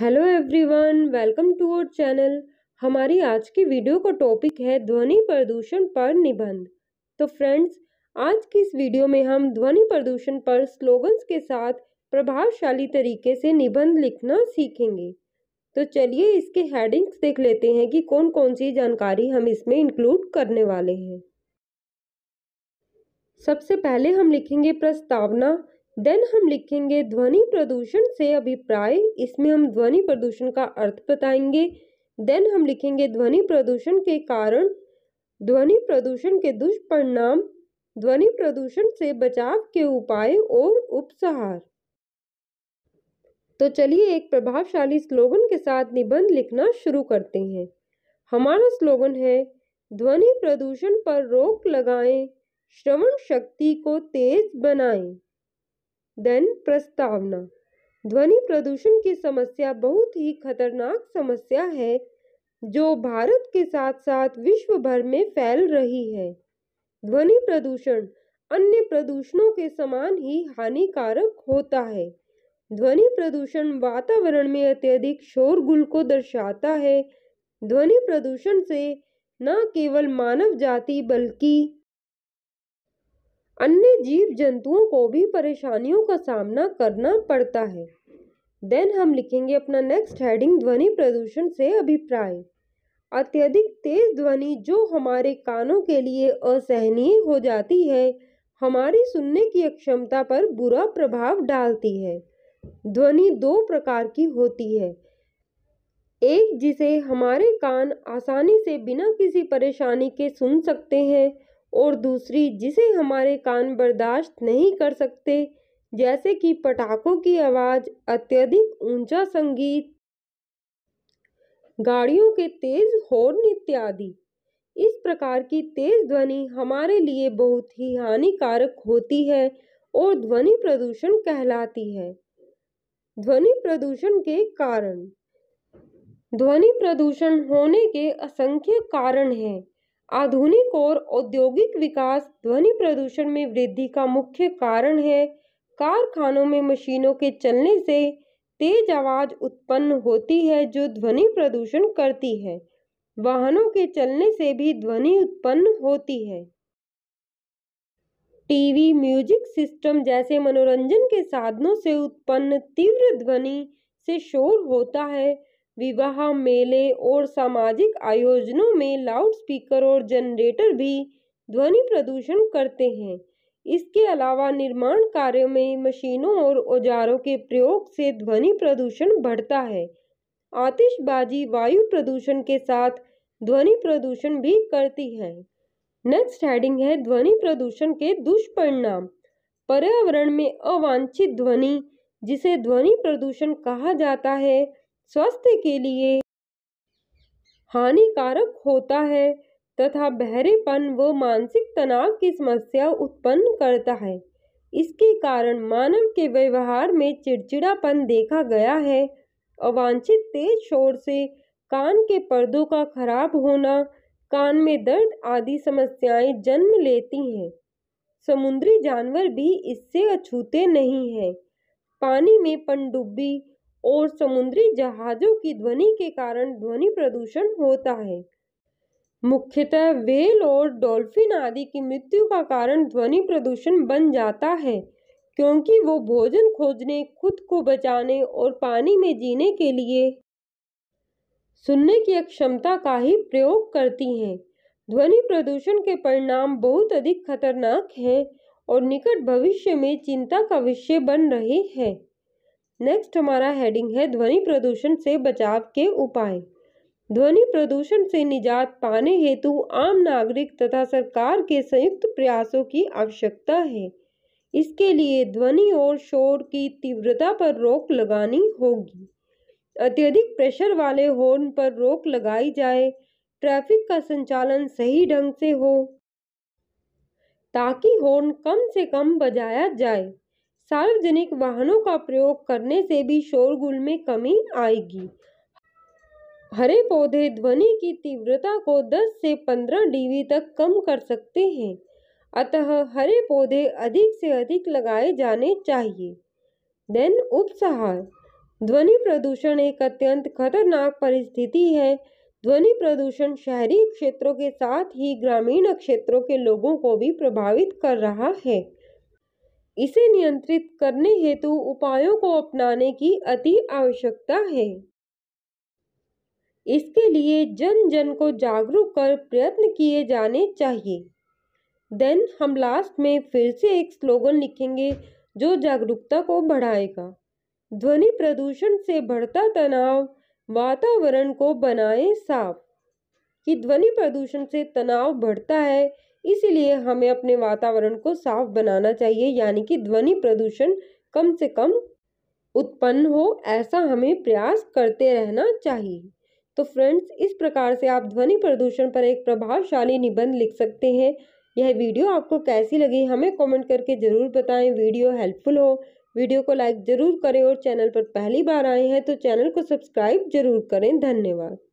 hello everyone welcome to our channel हमारी आज की वीडियो का टॉपिक है ध्वनि प्रदूषण पर निबंध तो फ्रेंड्स आज की इस वीडियो में हम ध्वनि प्रदूषण पर स्लोगन्स के साथ प्रभावशाली तरीके से निबंध लिखना सीखेंगे तो चलिए इसके हेडिंग्स देख लेते हैं कि कौन कौन सी जानकारी हम इसमें इंक्लूड करने वाले हैं सबसे पहले हम लिखेंगे प्रस्तावना देन हम लिखेंगे ध्वनि प्रदूषण से अभिप्राय इसमें हम ध्वनि प्रदूषण का अर्थ बताएंगे देन हम लिखेंगे ध्वनि प्रदूषण के कारण ध्वनि प्रदूषण के दुष्परिणाम ध्वनि प्रदूषण से बचाव के उपाय और उपसहार तो चलिए एक प्रभावशाली स्लोगन के साथ निबंध लिखना शुरू करते हैं हमारा स्लोगन है ध्वनि प्रदूषण पर रोक लगाएं श्रवण शक्ति को तेज बनाएं देन प्रस्तावना ध्वनि प्रदूषण की समस्या बहुत ही खतरनाक समस्या है जो भारत के साथ साथ विश्व भर में फैल रही है ध्वनि प्रदूषण अन्य प्रदूषणों के समान ही हानिकारक होता है ध्वनि प्रदूषण वातावरण में अत्यधिक शोरगुल को दर्शाता है ध्वनि प्रदूषण से न केवल मानव जाति बल्कि अन्य जीव जंतुओं को भी परेशानियों का सामना करना पड़ता है देन हम लिखेंगे अपना नेक्स्ट हेडिंग ध्वनि प्रदूषण से अभिप्राय अत्यधिक तेज ध्वनि जो हमारे कानों के लिए असहनीय हो जाती है हमारी सुनने की अक्षमता पर बुरा प्रभाव डालती है ध्वनि दो प्रकार की होती है एक जिसे हमारे कान आसानी से बिना किसी परेशानी के सुन सकते हैं और दूसरी जिसे हमारे कान बर्दाश्त नहीं कर सकते जैसे कि पटाखों की आवाज़ अत्यधिक ऊंचा संगीत गाड़ियों के तेज हॉर्न इत्यादि इस प्रकार की तेज ध्वनि हमारे लिए बहुत ही हानिकारक होती है और ध्वनि प्रदूषण कहलाती है ध्वनि प्रदूषण के कारण ध्वनि प्रदूषण होने के असंख्य कारण हैं आधुनिक और औद्योगिक विकास ध्वनि प्रदूषण में वृद्धि का मुख्य कारण है कारखानों में मशीनों के चलने से तेज आवाज उत्पन्न होती है जो ध्वनि प्रदूषण करती है वाहनों के चलने से भी ध्वनि उत्पन्न होती है टीवी म्यूजिक सिस्टम जैसे मनोरंजन के साधनों से उत्पन्न तीव्र ध्वनि से शोर होता है विवाह मेले और सामाजिक आयोजनों में लाउडस्पीकर और जनरेटर भी ध्वनि प्रदूषण करते हैं इसके अलावा निर्माण कार्यों में मशीनों और औजारों के प्रयोग से ध्वनि प्रदूषण बढ़ता है आतिशबाजी वायु प्रदूषण के साथ ध्वनि प्रदूषण भी करती है नेक्स्ट हेडिंग है ध्वनि प्रदूषण के दुष्परिणाम पर्यावरण में अवांछित ध्वनि जिसे ध्वनि प्रदूषण कहा जाता है स्वास्थ्य के लिए हानिकारक होता है तथा बहरेपन व मानसिक तनाव की समस्या उत्पन्न करता है इसके कारण मानव के व्यवहार में चिड़चिड़ापन देखा गया है अवांछित तेज शोर से कान के पर्दों का खराब होना कान में दर्द आदि समस्याएं जन्म लेती हैं समुद्री जानवर भी इससे अछूते नहीं हैं पानी में पनडुब्बी और समुद्री जहाज़ों की ध्वनि के कारण ध्वनि प्रदूषण होता है मुख्यतः वेल और डॉल्फिन आदि की मृत्यु का कारण ध्वनि प्रदूषण बन जाता है क्योंकि वो भोजन खोजने खुद को बचाने और पानी में जीने के लिए सुनने की अक्षमता का ही प्रयोग करती हैं ध्वनि प्रदूषण के परिणाम बहुत अधिक खतरनाक हैं और निकट भविष्य में चिंता का विषय बन रहे हैं नेक्स्ट हमारा हेडिंग है ध्वनि प्रदूषण से बचाव के उपाय ध्वनि प्रदूषण से निजात पाने हेतु आम नागरिक तथा सरकार के संयुक्त प्रयासों की आवश्यकता है इसके लिए ध्वनि और शोर की तीव्रता पर रोक लगानी होगी अत्यधिक प्रेशर वाले हॉर्न पर रोक लगाई जाए ट्रैफिक का संचालन सही ढंग से हो ताकि हॉर्न कम से कम बजाया जाए सार्वजनिक वाहनों का प्रयोग करने से भी शोरगुल में कमी आएगी हरे पौधे ध्वनि की तीव्रता को 10 से 15 डीवी तक कम कर सकते हैं अतः हरे पौधे अधिक से अधिक लगाए जाने चाहिए देन उपसहार ध्वनि प्रदूषण एक अत्यंत खतरनाक परिस्थिति है ध्वनि प्रदूषण शहरी क्षेत्रों के साथ ही ग्रामीण क्षेत्रों के लोगों को भी प्रभावित कर रहा है इसे नियंत्रित करने हेतु उपायों को अपनाने की अति आवश्यकता है इसके लिए जन जन को जागरूक कर प्रयत्न किए जाने चाहिए देन हम लास्ट में फिर से एक स्लोगन लिखेंगे जो जागरूकता को बढ़ाएगा ध्वनि प्रदूषण से बढ़ता तनाव वातावरण को बनाए साफ कि ध्वनि प्रदूषण से तनाव बढ़ता है इसीलिए हमें अपने वातावरण को साफ बनाना चाहिए यानी कि ध्वनि प्रदूषण कम से कम उत्पन्न हो ऐसा हमें प्रयास करते रहना चाहिए तो फ्रेंड्स इस प्रकार से आप ध्वनि प्रदूषण पर एक प्रभावशाली निबंध लिख सकते हैं यह वीडियो आपको कैसी लगी हमें कमेंट करके ज़रूर बताएं वीडियो हेल्पफुल हो वीडियो को लाइक ज़रूर करें और चैनल पर पहली बार आए हैं तो चैनल को सब्सक्राइब जरूर करें धन्यवाद